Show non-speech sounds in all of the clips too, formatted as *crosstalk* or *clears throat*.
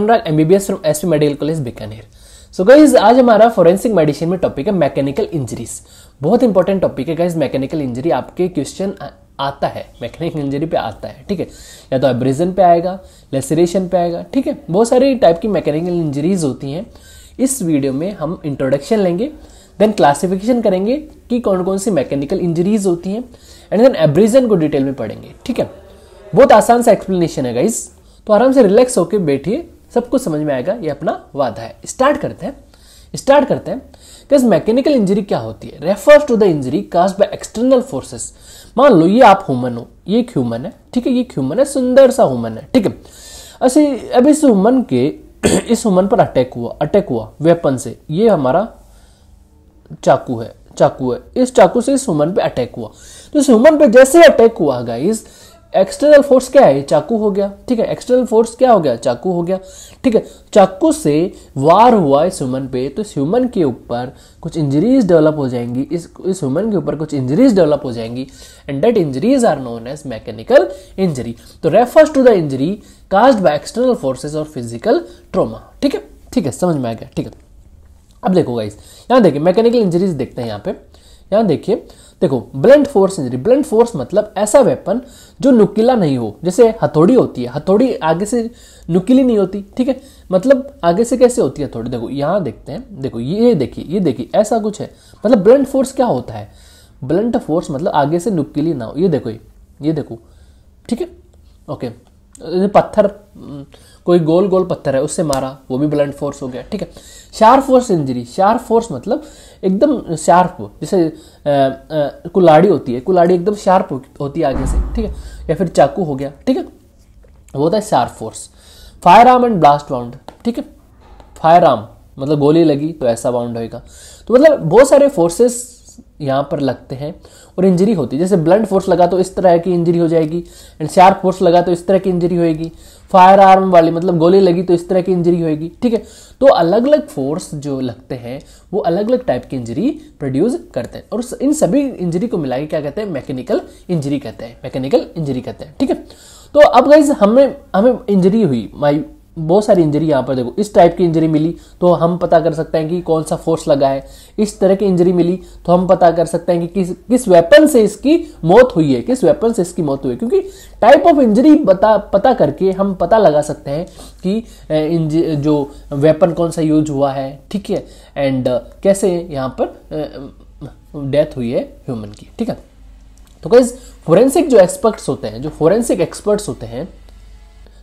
Anurag M B B S from P medical college Bikaner so guys आज हमारा forensic medicine में topic है mechanical injuries बहुत important topic है गाइज मैकेनिकल इंजरी आपके क्वेश्चन आता है मैकेनिकल इंजरी पे आता है ठीक है या तो एब्रिजन पे आएगा लेसरेशन पे आएगा ठीक है बहुत सारी टाइप की मैकेनिकल इंजरीज होती हैं इस वीडियो में हम इंट्रोडक्शन लेंगे देन क्लासिफिकेशन करेंगे कि कौन कौन सी मैकेनिकल इंजरीज होती हैं एंड देन एब्रिजन को डिटेल में पढ़ेंगे ठीक है बहुत आसान सा एक्सप्लेनेशन है गाइज तो आराम से रिलैक्स होकर बैठिए सब कुछ समझ में आएगा ये अपना वादा है स्टार्ट करते हैं स्टार्ट करते हैं कि मैकेनिकल इंजरी क्या होती है refers to the injury caused by external forces मान लो ये आप ह्यूमन हो ये एक ह्यूमन है ठीक है ये ह्यूमन है सुंदर सा ह्यूमन है ठीक है ऐसे अच्छा, अब इस ह्यूमन के *clears throat* इस ह्यूमन पर अटैक हुआ अटैक हुआ वेपन से ये हमारा चाकू है चाकू है इस चाकू से इस ह्यूमन पे अटैक हुआ तो इस ह्यूमन पे जैसे अटैक हुआ गाइस एक्सटर्नल फोर्स क्या है चाकू हो गया ठीक है एक्सटर्नल फोर्स क्या हो गया चाकू हो गया ठीक है चाकू से वार हुआ इस ह्यूमन पे तो इस ह्यूमन के ऊपर कुछ इंजरीज डेवलप हो जाएंगी इस इस ह्यूमन के ऊपर कुछ इंजरीज डेवलप हो जाएंगी and that injuries are known as mechanical injury तो refers to the injury caused by external forces और फिजिकल ट्रोमा ठीक है ठीक है समझ में आ गया ठीक है अब देखो गाइस यहाँ देखिए मैकेनिकल इंजरीज देखते हैं यहाँ पे यहां देखिए देखो blunt force injury blunt force मतलब ऐसा वेपन जो नुकीला नहीं हो जैसे हथौड़ी होती है हथौड़ी आगे से नुकीली नहीं होती ठीक है मतलब आगे से कैसे होती है हथौड़ी देखो यहाँ देखते हैं देखो ये देखिए ये देखिए ऐसा कुछ है मतलब ब्लेंड फोर्स क्या होता है ब्लंट फोर्स मतलब आगे से नुकीली ना हो ये देखो ये ये देखो ठीक है ओके पत्थर कोई गोल गोल पत्थर है उससे मारा वो भी ब्लंट फोर्स हो गया ठीक है sharp force injury sharp force मतलब एकदम शार्प जैसे कुलाड़ी होती है कुलाड़ी एकदम शार्प होती है आगे से ठीक है या फिर चाकू हो गया ठीक है वो होता है sharp force firearm and blast wound ठीक है फायर आर्म मतलब गोली लगी तो ऐसा बाउंड होएगा तो मतलब बहुत सारे फोर्सेस यहाँ पर लगते हैं और इंजरी होती है जैसे ब्लंट फोर्स लगा तो इस तरह की इंजरी हो जाएगी एंड शार्प फोर्स लगा तो इस तरह की इंजरी होएगी फायर आर्म वाली मतलब गोली लगी तो इस तरह की इंजरी होएगी ठीक है तो अलग अलग फोर्स जो लगते हैं वो अलग अलग टाइप की इंजरी प्रोड्यूस करते हैं और इन सभी इंजरी को मिला के क्या कहते हैं मैकेनिकल इंजरी कहते हैं मैकेनिकल इंजरी कहते हैं ठीक है तो अब गाइज हमें हमें इंजरी हुई माई बहुत सारी इंजरी यहाँ पर देखो इस टाइप की इंजरी मिली तो हम पता कर सकते हैं कि कौन सा फोर्स लगा है इस तरह की इंजरी मिली तो हम पता कर सकते हैं कि किस किस वेपन से इसकी मौत हुई है किस वेपन से इसकी मौत हुई है क्योंकि टाइप ऑफ इंजरी बता पता करके हम पता लगा सकते हैं कि जो वेपन कौन सा यूज हुआ है ठीक है एंड कैसे यहाँ पर डेथ हुई है ह्यूमन की ठीक है तो कैसे फोरेंसिक जो एक्सपर्ट्स होते हैं जो फोरेंसिक एक्सपर्ट्स होते हैं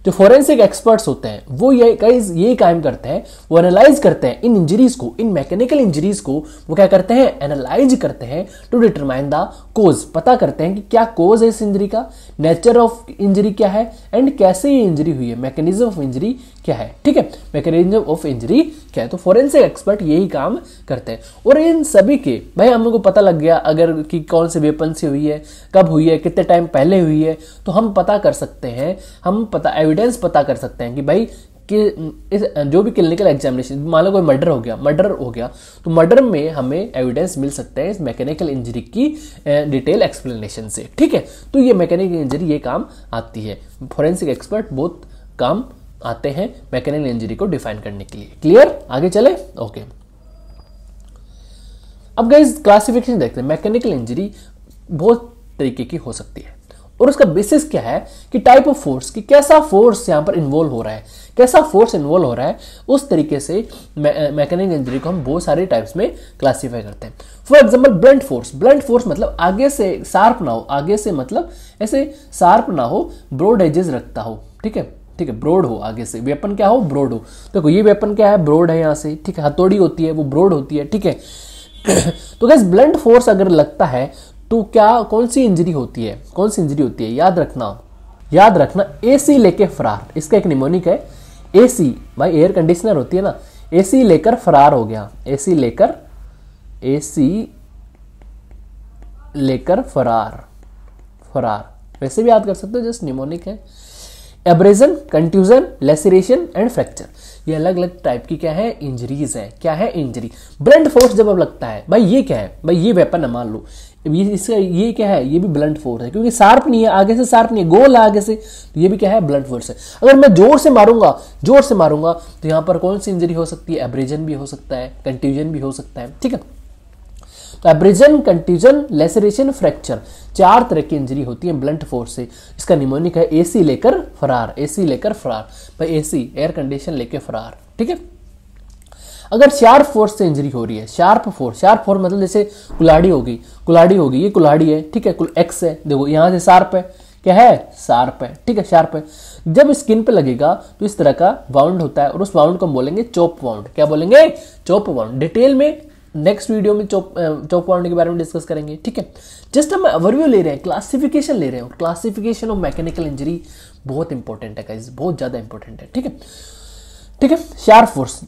जो फॉरेंसिक एक्सपर्ट्स होते हैं वो ये कई यही काम करते हैं वो एनालाइज करते हैं इन इंजरीज को इन मैकेनिकल इंजरीज को वो क्या करते हैं एनालाइज करते हैं टू डिटरमाइन द कोज पता करते हैं कि क्या कोज है इस इंजरी का नेचर ऑफ इंजरी क्या है एंड कैसे ये इंजरी हुई है मैकेनिज्म ऑफ इंजरी क्या है ठीक है मैकेनिज्म ऑफ इंजरी क्या है तो फोरेंसिक एक्सपर्ट यही काम करते हैं और इन सभी के भाई हम लोग को पता लग गया अगर कि कौन से वेपन से हुई है कब हुई है कितने टाइम पहले हुई है तो हम पता कर सकते हैं हम पता एविडेंस पता कर सकते हैं कि भाई कि इस जो भी क्लिनिकल एग्जामिनेशन मान लो कोई मर्डर हो गया मर्डर हो गया तो मर्डर में हमें एविडेंस मिल सकता है इस मैकेनिकल इंजरी की डिटेल एक्सप्लेनेशन से ठीक है तो ये मैकेनिकल इंजरी ये काम आती है फॉरेंसिक एक्सपर्ट बहुत काम आते हैं मैकेनिकल इंजरी को डिफाइन करने के लिए क्लियर आगे चले ओके अब गाइज क्लासिफिकेशन देखते हैं मैकेनिकल इंजरी बहुत तरीके की हो सकती है और उसका बेसिस क्या है कि टाइप ऑफ फोर्स कि कैसा फोर्स यहां पर इन्वॉल्व हो रहा है कैसा फोर्स इन्वॉल्व हो रहा है उस तरीके से मैकेनिक इंजरी को हम बहुत सारे टाइप्स में क्लासीफाई करते हैं for example blunt force blunt force मतलब आगे से शार्प ना हो आगे से मतलब ऐसे शार्प ना हो ब्रोड एजेस रखता हो ठीक है ठीक है ब्रोड हो आगे से वेपन क्या हो ब्रोड हो देखो तो ये वेपन क्या है ब्रोड है यहाँ से ठीक है हथौड़ी होती है वो ब्रोड होती है ठीक है *clears throat* तो गैस ब्लंट फोर्स अगर लगता है तो क्या कौन सी इंजरी होती है कौन सी इंजरी होती है याद रखना याद रखना एसी लेके फरार इसका एक निमोनिक है एसी भाई एयर कंडीशनर होती है ना एसी लेकर फरार हो गया एसी लेकर एसी लेकर फरार फरार वैसे भी याद कर सकते हो जस्ट निमोनिक है abrasion contusion laceration and fracture ये अलग अलग टाइप की क्या है इंजरीज है क्या है इंजरी ब्लंट फोर्स जब अब लगता है भाई ये क्या है भाई ये वेपन है मान लो ये इसका ये क्या है ये भी ब्लंट फोर्स है क्योंकि शार्प नहीं है आगे से शार्प नहीं है गोल है आगे से तो ये भी क्या है ब्लंट फोर्स है अगर मैं जोर से मारूंगा जोर से मारूंगा तो यहाँ पर कौन सी इंजरी हो सकती है एब्रेजन भी हो सकता है कंट्यूजन भी हो सकता है ठीक है एब्रिजन कंट्यूजन लेसरेशन फ्रैक्चर चार तरह की इंजरी होती है ब्लंट फोर्स से इसका निमोनिक है एसी लेकर फरार एसी लेकर फरार भाई एसी एयर कंडीशन लेकर फरार ठीक है अगर शार्प फोर्स से इंजरी हो रही है शार्प फोर्स शार्प फोर्स मतलब जैसे कुलाड़ी होगी कुलाड़ी होगी ये कुलाड़ी है ठीक है एक्स है देखो यहाँ से शार्प है क्या है शार्प है ठीक है शार्प है जब स्किन पे लगेगा तो इस तरह का वाउंड होता है और उस वाउंड को हम बोलेंगे चोप वाउंड क्या बोलेंगे चोप वाउंड डिटेल में नेक्स्ट वीडियो में चौक चौक बाउंड्री के बारे में डिस्कस करेंगे ठीक है जस्ट हम ओवरव्यू ले रहे हैं क्लासिफिकेशन ले रहे हैं क्लासिफिकेशन ऑफ मैकेनिकल इंजरी बहुत इंपॉर्टेंट है गाइज बहुत ज़्यादा इंपॉर्टेंट है ठीक है ठीक है sharp force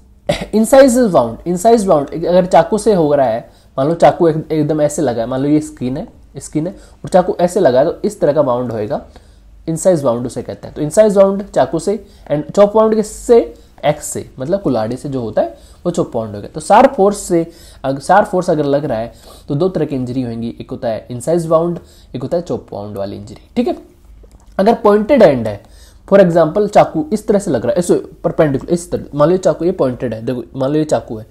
incised wound incised wound अगर चाकू से हो रहा है मान लो चाकू एक, एकदम ऐसे लगा है मान लो ये स्किन है स्किन है और चाकू ऐसे लगा है तो इस तरह का बाउंड होएगा इनसाइज बाउंड उसे कहते हैं तो इनसाइज बाउंड चाकू से एंड चौक बाउंड से एक्स से मतलब कुलाड़ी से जो होता है वो चौपाउंड हो गया तो सार फोर्स से अगर सार फोर्स अगर लग रहा है तो दो तरह की इंजरी होंगी एक होता है इनसाइज बाउंड एक होता है चौपाउंड वाली इंजरी ठीक है अगर पॉइंटेड एंड है फॉर एग्जाम्पल चाकू इस तरह से लग रहा है परपेंडिकुलर इस तरह मान लो चाकू ये पॉइंटेड है देखो मान लो ये चाकू है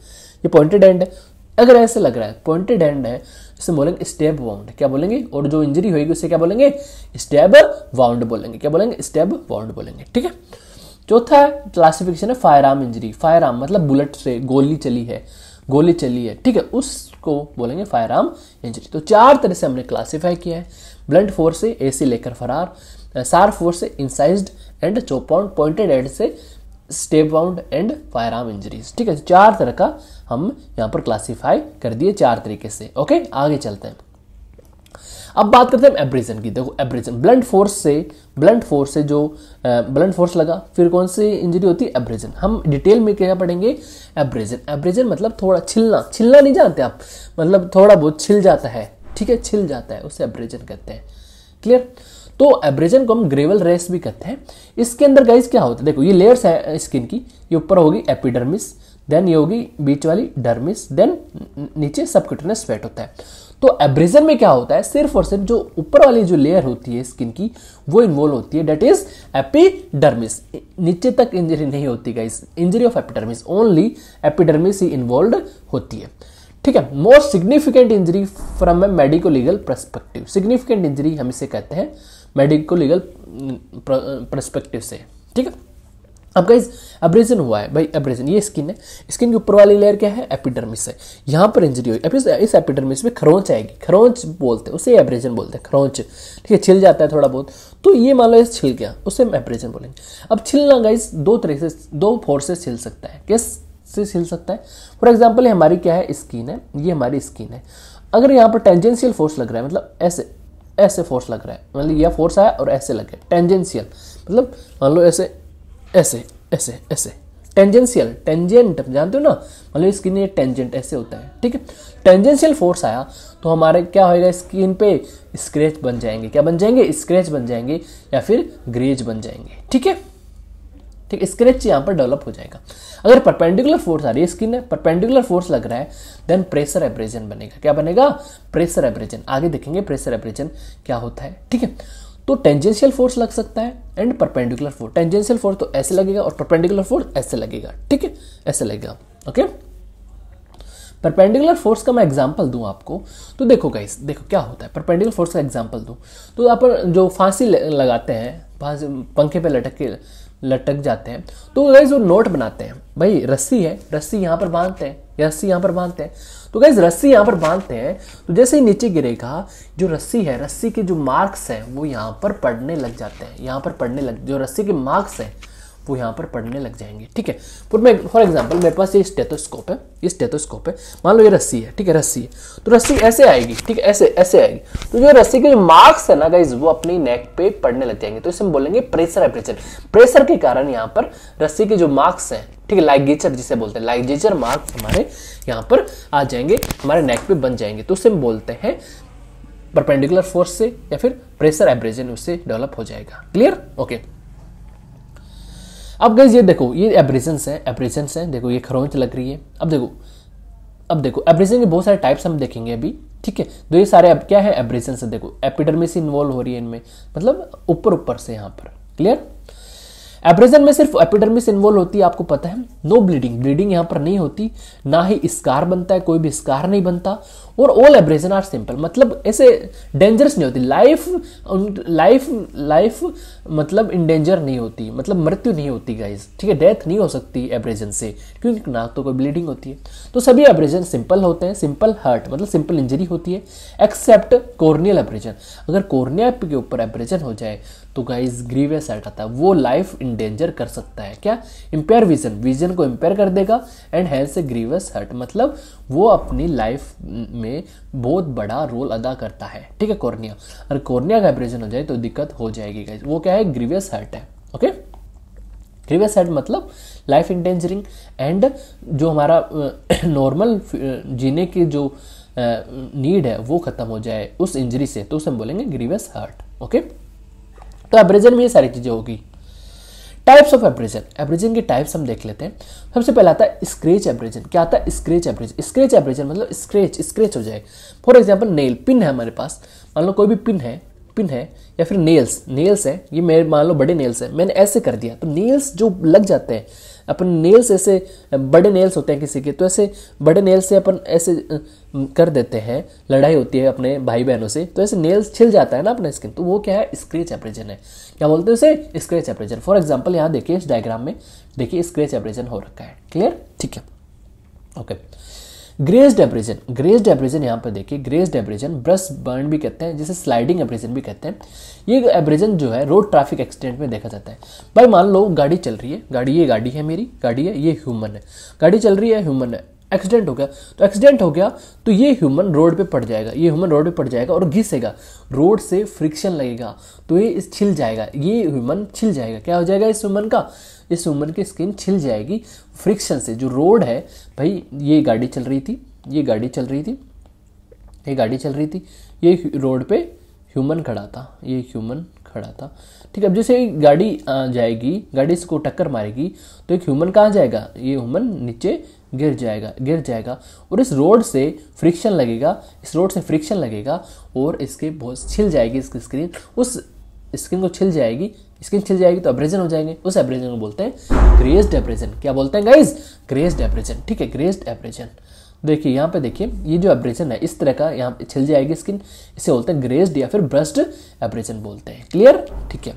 ये पॉइंटेड एंड है अगर ऐसे लग रहा है पॉइंटेड एंड है इसे बोलेंगे स्टेब वाउंड क्या बोलेंगे और जो इंजरी होगी उसे क्या बोलेंगे स्टेब वाउंड बोलेंगे क्या बोलेंगे स्टेब वाउंड बोलेंगे ठीक है चौथा क्लासिफिकेशन है firearm injury firearm मतलब बुलेट से गोली चली है गोली चली है ठीक है उसको बोलेंगे फायर आर्म इंजरी तो चार तरह से हमने क्लासीफाई किया है ब्लंट फोर्स से ए सी लेकर फरार सार फोर्स से incised and chop wound pointed end से stab wound and firearm injuries ठीक है तो चार तरह का हम यहाँ पर क्लासीफाई कर दिए चार तरीके से ओके आगे चलते हैं अब बात करते हैं एब्रेजन की देखो एब्रेजन ब्लंट फोर्स से ब्लंट फोर्स से जो ब्लंट फोर्स लगा फिर कौन सी इंजरी होती है एब्रेजन हम डिटेल में क्या पढ़ेंगे एब्रेजन एब्रेजन मतलब थोड़ा छिलना छिलना नहीं जानते आप मतलब थोड़ा बहुत छिल जाता है ठीक है छिल जाता है उसे एब्रेजन कहते हैं क्लियर तो एब्रेजन को हम ग्रेवल रेस भी कहते हैं इसके अंदर गाइज क्या होता है देखो ये लेयर्स है स्किन की ये ऊपर होगी एपिडर्मिस देन ये होगी बीच वाली डर्मिस देन नीचे सबक्यूटेनस फैट होता है तो एब्रेजन में क्या होता है सिर्फ और सिर्फ जो ऊपर वाली जो लेयर होती है स्किन की वो इन्वॉल्व होती है डेट इज एपिडर्मिस नीचे तक इंजरी नहीं होती guys injury of epidermis only epidermis ही इन्वॉल्व होती है ठीक है most significant injury from a medico legal perspective significant injury हम इसे कहते हैं मेडिको लीगल प्रस्पेक्टिव से ठीक है अब गाइज एब्रेजन हुआ है भाई एब्रेजन ये स्किन है स्किन के ऊपर वाली लेयर क्या है एपिडर्मिस है यहाँ पर इंजरी हुई एपिस इस एपिडर्मिस में खरोंच आएगी खरोंच बोलते हैं उसे एब्रेजन बोलते हैं खरोंच ठीक है छिल जाता है थोड़ा बहुत तो ये मान लो इस छिल गया उसे हम एब्रेजन बोलेंगे अब छिलना गाइज दो तरीके से दो फोर्स से छिल सकता है किस से छिल सकता है फॉर एग्जाम्पल हमारी क्या है स्किन है ये हमारी स्किन है अगर यहाँ पर टेंजेंशियल फोर्स लग रहा है मतलब ऐसे ऐसे फोर्स लग रहा है मतलब यह फोर्स आया और ऐसे लग गया टेंजेंशियल मतलब मान लो ऐसे ऐसे ऐसे ऐसे टेंजेंशियल टेंजेंट जानते हो ना मतलब स्किन ये टेंजेंट ऐसे होता है ठीक है टेंजेंशियल फोर्स आया तो हमारे क्या होएगा स्किन पे स्क्रैच बन जाएंगे क्या बन जाएंगे स्क्रैच बन जाएंगे या फिर ग्रेज बन जाएंगे ठीक है ठीक स्क्रैच यहाँ पर डेवलप हो जाएगा अगर परपेंडिकुलर फोर्स आ रही है स्किन है परपेंडिकुलर फोर्स लग रहा है देन प्रेशर एब्रेजन बनेगा क्या बनेगा प्रेशर एब्रेजन आगे देखेंगे प्रेशर एब्रेजन क्या होता है ठीक है तो टेंजेंशियल फोर्स लग सकता है and perpendicular force tangential force तो ऐसे लगेगा और परपेंडिकुलर फोर्स ऐसे लगेगा ठीक है ऐसे लगेगा ओके परपेंडिकुलर फोर्स का मैं एग्जांपल दूं आपको तो देखो गाइस देखो क्या होता है परपेंडिकुलर फोर्स का एग्जांपल दूं तो आप जो फांसी लगाते हैं फांसी पंखे पे लटक के लटक जाते हैं तो गाइस वो नोट बनाते हैं भाई रस्सी है रस्सी यहाँ पर बांधते हैं रस्सी यहाँ पर बांधते हैं तो गैस रस्सी यहाँ पर बांधते हैं तो जैसे ही नीचे गिरेगा जो रस्सी है रस्सी के जो मार्क्स हैं वो यहाँ पर पड़ने लग जाते हैं यहाँ पर पड़ने लग जो रस्सी के मार्क्स हैं वो यहाँ पर पड़ने लग जाएंगे ठीक है फिर मैं फॉर एग्जाम्पल मेरे पास ये स्टेथोस्कोप है ये स्टेथोस्कोप है मान लो ये रस्सी है ठीक है रस्सी है तो रस्सी ऐसे आएगी ठीक है ऐसे ऐसे आएगी तो जो रस्सी के जो मार्क्स है ना गाइज वो अपनी नेक पे पड़ने लग जाएंगे तो इसे हम बोलेंगे प्रेशर है प्रेशर प्रेशर के कारण यहाँ पर रस्सी के जो मार्क्स हैं ठीक है लाइगेचर जिसे बोलते हैं लाइगेचर मार्क्स हमारे यहाँ पर आ जाएंगे हमारे नेक पे बन जाएंगे तो उसे हम बोलते हैं परपेंडिकुलर फोर्स से या फिर प्रेशर एब्रेजन उससे डेवलप हो जाएगा क्लियर ओके अब गैस ये देखो ये एब्रेजन है एब्रेजन है देखो ये खरोंच लग रही है अब देखो अब देखो एब्रेजन के बहुत सारे टाइप्स हम देखेंगे अभी ठीक है तो ये सारे अब क्या है एब्रेजन से देखो एपिडर्मिस इन्वॉल्व हो रही है इनमें मतलब ऊपर ऊपर से यहाँ पर क्लियर एब्रेजन में सिर्फ एपिडर्मिस इन्वॉल्व होती है आपको पता है नो ब्लीडिंग ब्लीडिंग यहाँ पर नहीं होती ना ही स्कार बनता है कोई भी स्कार नहीं बनता और ऑल एब्रेजन आर सिंपल मतलब ऐसे डेंजरस नहीं होती लाइफ लाइफ लाइफ मतलब इंडेंजर नहीं होती मतलब मृत्यु नहीं होती गाइज ठीक है डेथ नहीं हो सकती एब्रेजन से क्योंकि ना तो कोई ब्लीडिंग होती है तो सभी एब्रेजन सिंपल होते हैं सिंपल हर्ट मतलब सिंपल इंजरी होती है एक्सेप्ट कॉर्नियल एब्रेजन अगर कॉर्निया के ऊपर एब्रेजन हो जाए तो गाइज ग्रीवियस एट आता है वो लाइफ इंडेंजर कर सकता है क्या इम्पेयर विजन विजन को इम्पेयर कर देगा and hence a grievous hurt मतलब वो अपनी लाइफ में बहुत बड़ा रोल अदा करता है ठीक है कॉर्निया अगर कॉर्निया का ऑपरेशन हो जाए तो दिक्कत हो जाएगी गाइज वो क्या है ग्रीवियस हर्ट है ओके ग्रीवियस हर्ट मतलब लाइफ इंडेंजरिंग एंड जो हमारा नॉर्मल जीने की जो नीड है वो खत्म हो जाए उस इंजरी से तो उसे हम बोलेंगे ग्रीवियस हर्ट ओके okay? तो एब्रेजन में ये सारी चीज़ें होगी टाइप्स ऑफ एब्रेजन एब्रेजन के टाइप्स हम देख लेते हैं सबसे पहला आता है स्क्रेच एब्रेजन क्या आता है स्क्रेच एब्रेजन स्क्रेच एब्रेजन मतलब स्क्रेच स्क्रेच हो जाए फॉर एग्जाम्पल नेल पिन है हमारे पास मान लो कोई भी पिन है पिन है या फिर नेल्स नेल्स है ये मेरे मान लो बड़े नेल्स है मैंने ऐसे कर दिया तो नेल्स जो लग जाते हैं अपन नेल्स ऐसे बड़े नेल्स होते हैं किसी के तो ऐसे बड़े नेल्स से अपन ऐसे कर देते हैं लड़ाई होती है अपने भाई बहनों से तो ऐसे नेल्स छिल जाता है ना अपने स्किन तो वो क्या है स्क्रेच एपरेजन है क्या बोलते हैं उसे स्क्रेच एपरेजन फॉर एग्जाम्पल यहाँ देखिए इस डायग्राम में देखिए स्क्रेच एपरेजन हो रखा है क्लियर ठीक है okay okay. Graze abrasion graze abrasion यहाँ पर देखिए ग्रेस डेब्रेजन ब्रश बर्न भी कहते हैं जिसे स्लाइडिंग एब्रेजन भी कहते हैं ये एब्रेजन जो है रोड ट्रैफिक एक्सीडेंट में देखा जाता है भाई मान लो गाड़ी चल रही है गाड़ी ये गाड़ी है मेरी गाड़ी है ये ह्यूमन है गाड़ी चल रही है ह्यूमन है एक्सीडेंट हो गया तो एक्सीडेंट हो गया तो ये ह्यूमन रोड पे पड़ जाएगा ये ह्यूमन रोड पे पड़ जाएगा और घिसेगा रोड से फ्रिक्शन लगेगा तो ये छिल जाएगा ये ह्यूमन छिल जाएगा क्या हो जाएगा इस ह्यूमन का इस उम्र की स्किन छिल जाएगी फ्रिक्शन से जो रोड है भाई ये गाड़ी चल रही थी ये गाड़ी चल रही थी ये गाड़ी चल रही थी ये रोड पे ह्यूमन खड़ा था ये ह्यूमन खड़ा था ठीक है अब जैसे गाड़ी जाएगी गाड़ी इसको टक्कर मारेगी तो एक ह्यूमन कहाँ जाएगा ये ह्यूमन नीचे गिर जाएगा गिर जाएगा और इस रोड से फ्रिक्शन लगेगा इस रोड से फ्रिक्शन लगेगा और इसके बहुत छिल जाएगी इसकी स्क्रीन उस स्क्रीन को छिल जाएगी स्किन छिल जाएगी तो एब्रेजन हो जाएंगे उस एब्रेजन को बोलते हैं ग्रेस्ड एब्रेजन क्या बोलते हैं गाइज ग्रेस्ड एब्रेजन ठीक है ग्रेस्ड एब्रेजन देखिए यहाँ पे देखिए ये जो एब्रेजन है इस तरह का यहाँ पे छिल जाएगी स्किन इसे बोलते हैं ग्रेस्ड या फिर ब्रस्ट एब्रेजन बोलते हैं क्लियर ठीक है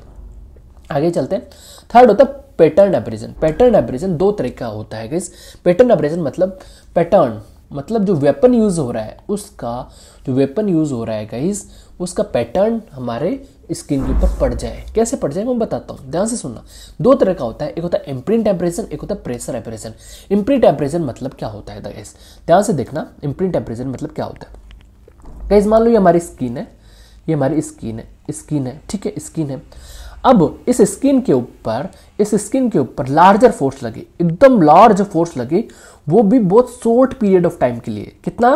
आगे चलते हैं थर्ड होता है पैटर्न एब्रेजन पैटर्न एब्रेजन दो तरह का होता है गाइज पैटर्न एब्रेजन मतलब पैटर्न मतलब जो वेपन यूज़ हो रहा है उसका जो वेपन यूज़ हो रहा है गाइज उसका पैटर्न हमारे स्किन के ऊपर पड़ जाए कैसे पड़ जाए मैं बताता हूँ ध्यान से सुनना दो तरह का होता है एक होता है इम्प्रिंट टेम्परेचर एक होता है प्रेशर एम्परेचर इम्प्रिंट टेम्परेचर मतलब क्या होता है गैस ध्यान से देखना इम्प्रिंट टेम्परेचर मतलब क्या होता है गैस मान लो ये हमारी स्किन है ये हमारी स्किन है स्किन है ठीक है स्किन है अब इस स्किन के ऊपर इस स्किन के ऊपर लार्जर फोर्स लगे एकदम लार्ज फोर्स लगे वो भी बहुत शॉर्ट पीरियड ऑफ टाइम के लिए कितना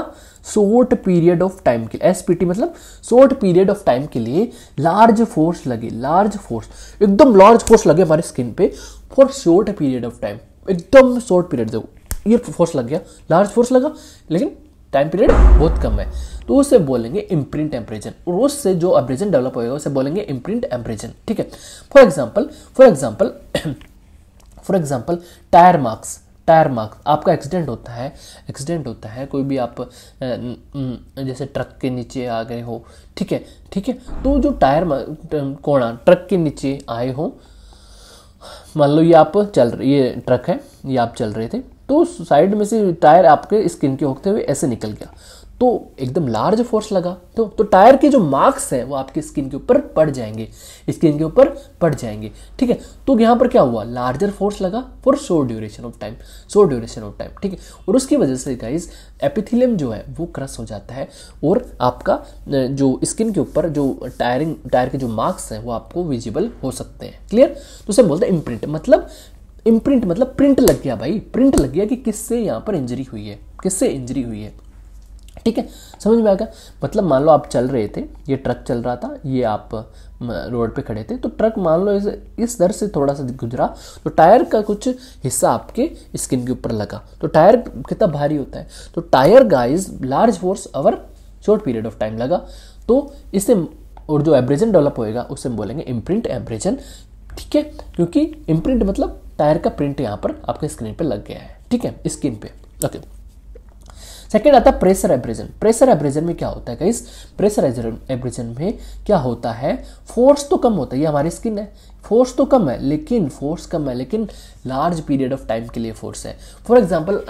शॉर्ट पीरियड ऑफ टाइम के लिए एस मतलब शॉर्ट पीरियड ऑफ टाइम के लिए लार्ज फोर्स लगे लार्ज फोर्स एकदम लार्ज फोर्स लगे हमारे स्किन पे for short period of time एकदम शॉर्ट पीरियड देखो ये फोर्स लग गया लार्ज फोर्स लगा लेकिन टाइम पीरियड बहुत कम है तो उसे बोलेंगे इम्प्रिंट एम्परेजन और उससे जो अब्रेजन डेवलप होगा उसे बोलेंगे इम्प्रिंट एम्परेजन ठीक है for example for example for example tyre marks tyre marks आपका एक्सीडेंट होता है एक्सीडेंट होता है कोई भी आप जैसे ट्रक के नीचे आ गए हो ठीक है ठीक है तो जो टायर कोणा ट्रक के नीचे आए हो मान लो ये आप चल रहे ये ट्रक है ये आप चल रहे थे तो साइड में से टायर आपके स्किन के होते हुए ऐसे निकल गया तो एकदम लार्ज फोर्स लगा तो तो टायर के जो मार्क्स हैं वो आपकी स्किन के ऊपर पड़ जाएंगे स्किन के ऊपर पड़ जाएंगे ठीक है तो यहाँ पर क्या हुआ लार्जर फोर्स लगा for short duration of time short duration of time ठीक है और उसकी वजह से गाइज एपिथिलियम जो है वो क्रस हो जाता है और आपका जो स्किन के ऊपर जो टायरिंग टायर के जो मार्क्स हैं वो आपको विजिबल हो सकते हैं क्लियर तो उसे बोलते हैं इम्प्रिंट मतलब इम्प्रिंट मतलब प्रिंट लग गया भाई प्रिंट लग गया कि किससे यहाँ पर इंजरी हुई है किससे इंजरी हुई है ठीक है समझ में आएगा मतलब मान लो आप चल रहे थे ये ट्रक चल रहा था ये आप रोड पे खड़े थे तो ट्रक मान लो इस इस दर से थोड़ा सा गुजरा तो टायर का कुछ हिस्सा आपके स्किन के ऊपर लगा तो टायर कितना भारी होता है तो tyre guys large force over short period of time लगा तो इससे और जो एब्रेजन डेवलप होएगा उसे हम बोलेंगे इम्प्रिंट एब्रेजन ठीक है क्योंकि इम्प्रिंट मतलब टायर का प्रिंट यहाँ पर आपके स्क्रीन पर लग गया है ठीक है स्किन पे ओके okay. सेकेंड आता है प्रेशर एब्रेजन प्रेशर एब्रेजन में क्या होता है गाइस प्रेशर एब्रेजन में क्या होता है फोर्स तो कम होता है ये हमारी स्किन है फोर्स तो कम है लेकिन फोर्स कम है लेकिन लार्ज पीरियड ऑफ टाइम के लिए फोर्स है फॉर एग्जाम्पल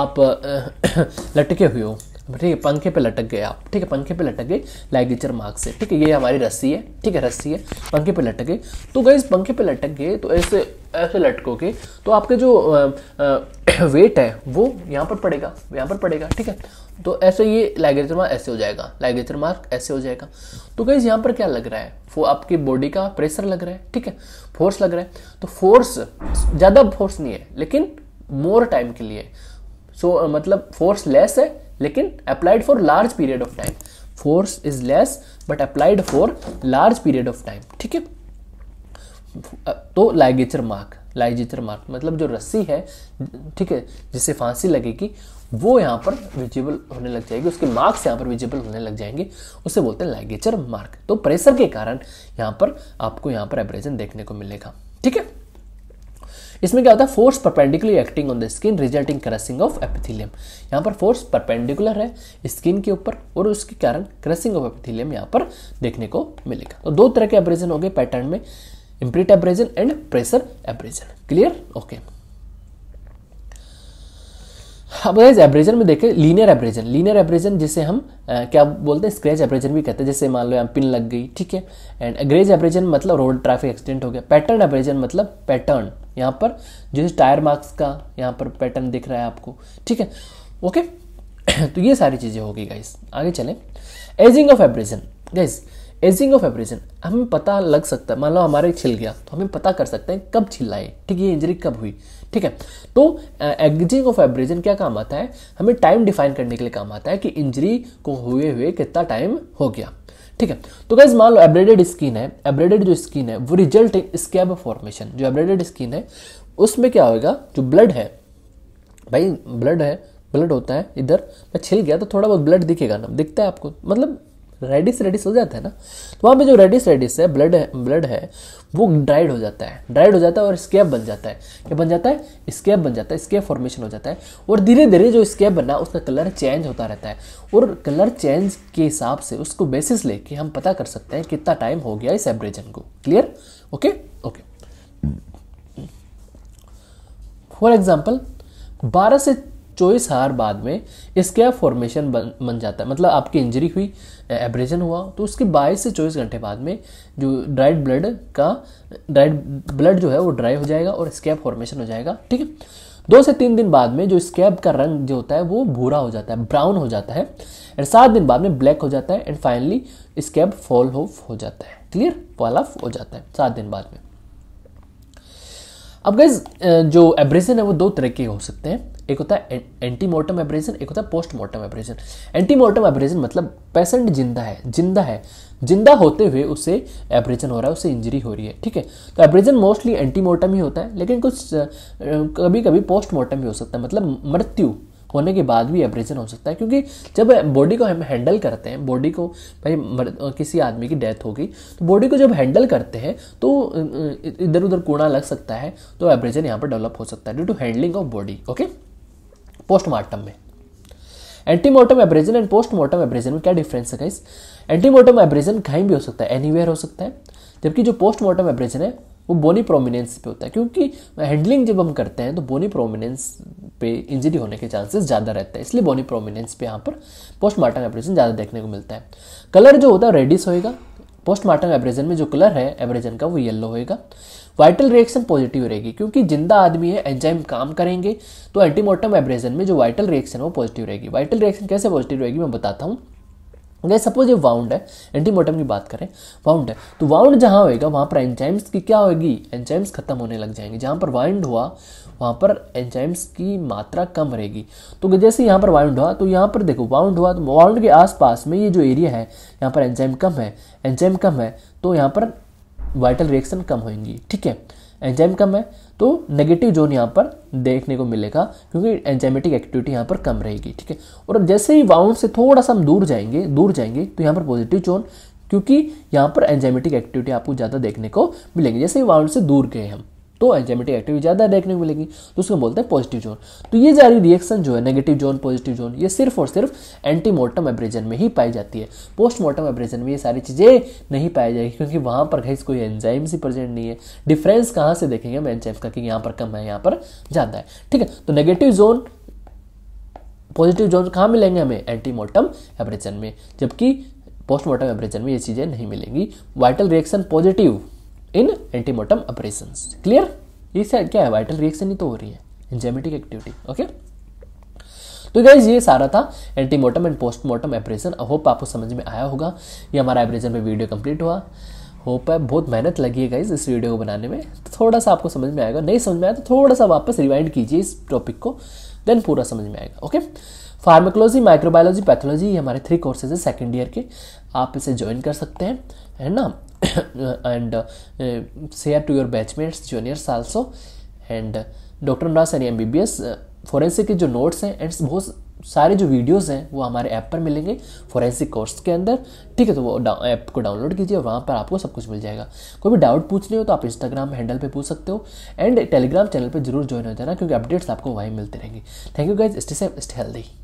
आप *coughs* लटके हुए हो ठीक है पंखे पे लटक गए आप ठीक है पंखे पे लटक गए लाइक टीचर मार्क से ठीक है ये हमारी रस्सी है ठीक है रस्सी है पंखे पे लटक गए तो गए पंखे पे लटक गए तो ऐसे ऐसे लटकोगे तो आपके जो वेट *clears throat* है वो यहाँ पर पड़ेगा यहाँ पर पड़ेगा ठीक है तो ऐसे ये लाइग्रेचर मार्क ऐसे हो जाएगा लाइग्रेचर मार्क ऐसे हो जाएगा तो गई यहाँ पर क्या लग रहा है वो आपकी बॉडी का प्रेशर लग रहा है ठीक है फोर्स लग रहा है तो फोर्स ज़्यादा फोर्स नहीं है लेकिन मोर टाइम के लिए सो so, मतलब फोर्स लेस है लेकिन applied for large period of time force is less but applied for large period of time ठीक है तो लाइगेचर मार्क लाइगेचर मार्क मतलब जो रस्सी है ठीक है जिससे फांसी लगेगी वो यहाँ पर विजिबल होने लग जाएगी उसके मार्क्स यहाँ पर विजिबल होने लग जाएंगे उसे बोलते हैं लाइगेचर मार्क तो प्रेशर के कारण यहाँ पर आपको यहाँ पर एब्रेजन देखने को मिलेगा ठीक है इसमें क्या होता है force perpendicular acting on the skin resulting crushing of epithelium यहाँ पर फोर्स परपेंडिकुलर है स्किन के ऊपर और उसके कारण क्रसिंग ऑफ एपिथिलियम यहाँ पर देखने को मिलेगा तो दो तरह के एब्रेजन हो गए पैटर्न में imprint abrasion and pressure abrasion clear okay okay. अब इस एब्रेजन में देखें लीनियर एब्रेजन लीनियर एब्रेजन जिसे हम आ, क्या बोलते हैं स्क्रैच एब्रेजन भी कहते हैं जैसे मान लो यहाँ पिन लग गई ठीक है एंड अग्रेज एब्रेजन मतलब रोड ट्रैफिक एक्सीडेंट हो गया पैटर्न एब्रेजन मतलब पैटर्न यहाँ पर जो टायर मार्क्स का यहाँ पर पैटर्न दिख रहा है आपको ठीक है ओके *coughs* तो ये सारी चीज़ें होगी गाइस आगे चलें ageing of abrasion guys ageing of abrasion हमें पता लग सकता है मान लो हमारे छिल गया तो हमें पता कर सकते हैं कब छिला ठीक है इंजरी कब हुई ठीक है तो एजिंग ऑफ एब्रेजन क्या काम आता है हमें टाइम डिफाइन करने के लिए काम आता है कि इंजरी को हुए हुए कितना टाइम हो गया ठीक है तो गैस मान लो एब्रेडेड स्किन है एब्रेडेड जो स्किन है वो रिजल्ट इन स्कैब फॉर्मेशन जो एब्रेडेड स्किन है उसमें क्या होगा जो ब्लड है भाई ब्लड है ब्लड होता है इधर मैं छिल गया तो थोड़ा बहुत ब्लड दिखेगा ना दिखता है आपको मतलब रेडिस रेडिस हो जाता है ना तो वहाँ पे जो रेडिस रेडिस है ब्लड है ब्लड है वो ड्राइड हो जाता है ड्राइड हो जाता है और स्केप बन जाता है क्या बन जाता है स्केप बन जाता है स्केप फॉर्मेशन हो जाता है और धीरे धीरे जो स्केप बना उसका कलर चेंज होता रहता है और कलर चेंज के हिसाब से उसको बेसिस लेके हम पता कर सकते हैं कितना टाइम हो गया इस एब्रेजन को clear okay okay for example बारह से चौबीस हार बाद में इसका फॉर्मेशन बन बन जाता है मतलब आपकी इंजरी हुई एब्रेजन हुआ तो उसके 22 से 24 घंटे बाद में जो ड्राइड ब्लड का ड्राइड ब्लड जो है वो ड्राई हो जाएगा और स्कैब फॉर्मेशन हो जाएगा ठीक है दो से तीन दिन बाद में जो स्कैब का रंग जो होता है वो भूरा हो जाता है ब्राउन हो जाता है एंड सात दिन बाद में ब्लैक हो जाता है and finally scab fall off हो जाता है क्लियर फॉल ऑफ हो जाता है सात दिन बाद में अब गैस जो एब्रेजन है वो दो तरह के हो सकते हैं एक होता है एंटी मोर्टम एब्रेजन एक होता है post mortem abrasion ante mortem abrasion मतलब पेशेंट जिंदा है जिंदा है जिंदा होते हुए उसे एब्रेजन हो रहा है उसे इंजरी हो रही है ठीक है तो एब्रेजन मोस्टली एंटी मोर्टम ही होता है लेकिन कुछ कभी कभी पोस्टमार्टम भी हो सकता है मतलब मृत्यु होने के बाद भी एब्रेजन हो सकता है क्योंकि जब बॉडी को हम हैंडल करते हैं बॉडी को भाई मर, किसी आदमी की डेथ हो गई तो बॉडी को जब हैंडल करते हैं तो इधर उधर कूड़ा लग सकता है तो एब्रेजन यहाँ पर डेवलप हो सकता है due to handling of body okay postmortem में antemortem abrasion and postmortem abrasion में क्या डिफरेंस है इस एंटीमोर्टम एब्रेजन कहीं भी हो सकता है एनी हो सकता है जबकि जो पोस्टमार्टम एब्रेजन है वो बोनी प्रोमिनेंस पे होता है क्योंकि हैंडलिंग जब हम करते हैं तो बोनी प्रोमिनेंस पे इंजरी होने के चांसेस ज़्यादा रहते हैं इसलिए बोनी प्रोमिनेंस पे यहाँ पर पोस्टमार्टम एब्रेजन ज़्यादा देखने को मिलता है कलर जो होता है रेडिस होएगा पोस्टमार्टम एब्रेजन में जो कलर है एब्रेजन का वो येलो होएगा वाइटल रिएक्शन पॉजिटिव रहेगी क्योंकि जिंदा आदमी है एंजाइम काम करेंगे तो एंटीमोर्टम एब्रेजन में जो वाइटल रिएक्शन है वो पॉजिटिव रहेगी वाइटल रिएक्शन कैसे पॉजिटिव रहेगी मैं बताता हूँ अगर सपोज ये वाउंड है एंटीमोटम की बात करें वाउंड है तो वाउंड जहाँ होएगा वहाँ पर एंजाइम्स की क्या होगी एंजाइम्स खत्म होने लग जाएंगे जहाँ पर वाइंड हुआ वहाँ पर एंजाइम्स की मात्रा कम रहेगी तो जैसे यहाँ पर वाउंड हुआ तो यहाँ पर देखो वाउंड हुआ तो वाउंड के आसपास में ये जो एरिया है यहाँ पर एंजाइम कम है एंजाइम कम है तो यहाँ पर वाइटल रिएक्शन कम होएंगी ठीक है एंजाइम कम है तो नेगेटिव जोन यहाँ पर देखने को मिलेगा क्योंकि एंजाइमेटिक एक्टिविटी यहाँ पर कम रहेगी ठीक है और जैसे ही वाउंड से थोड़ा सा हम दूर जाएंगे दूर जाएंगे तो यहाँ पर पॉजिटिव जोन क्योंकि यहाँ पर एंजाइमेटिक एक्टिविटी आपको ज़्यादा देखने को मिलेंगे जैसे ही वाउंड से दूर गए हम तो एंजाइमेटिक एक्टिविटी ज़्यादा देखने को मिलेगी तो उसको बोलते हैं पॉजिटिव जोन तो ये जारी रिएक्शन जो है नेगेटिव जोन पॉजिटिव जोन ये सिर्फ और सिर्फ एंटीमोर्टम एब्रेजन में ही पाई जाती है पोस्टमार्टम एब्रेजन में ये सारी चीज़ें नहीं पाई जाएगी क्योंकि वहाँ पर कहीं कोई एंजाइम्स ही प्रेजेंट नहीं है डिफरेंस कहाँ से देखेंगे हम एंजाइम्स का कि यहाँ पर कम है यहाँ पर ज़्यादा है ठीक है तो नेगेटिव जोन पॉजिटिव जोन कहाँ मिलेंगे हमें एंटीमोर्टम एब्रेजन में जबकि पोस्टमार्टम एब्रेजन में ये चीज़ें नहीं मिलेंगी vital reaction positive in antemortem operation clear ये क्या है वाइटल रिएक्शन ही तो हो रही है एंजाइमेटिक एक्टिविटी ओके तो गाइज ये सारा था antemortem and postmortem abrasion hope आपको समझ में आया होगा ये हमारा एब्रेजन में वीडियो कंप्लीट हुआ होप है बहुत मेहनत लगी है गाइज इस वीडियो को बनाने में तो थोड़ा सा आपको समझ में आएगा नहीं समझ में आया तो थोड़ा सा वापस रिवाइंड कीजिए इस टॉपिक को देन पूरा समझ में आएगा ओके फार्मेकोलॉजी माइक्रोबायोलॉजी पैथोलॉजी ये हमारे थ्री कोर्सेज है सेकेंड ईयर के आप इसे ज्वाइन कर सकते हैं है ना and uh, share to your batchmates juniors also and doctor Anurag Saini M B B S forensic के जो नोट्स हैं एंड बहुत सारे जो वीडियोज़ हैं वो हमारे ऐप पर मिलेंगे फोरेंसिक कोर्स के अंदर ठीक है तो वो ऐप को डाउनलोड कीजिए वहाँ पर आपको सब कुछ मिल जाएगा कोई भी डाउट पूछने हो तो आप इंस्टाग्राम हैंडल पर पूछ सकते हो एंड टेलीग्राम चैनल पर जरूर ज्वाइन हो जाना क्योंकि अपडेट्स आपको वहीं मिलते रहेंगे thank you guys stay safe stay healthy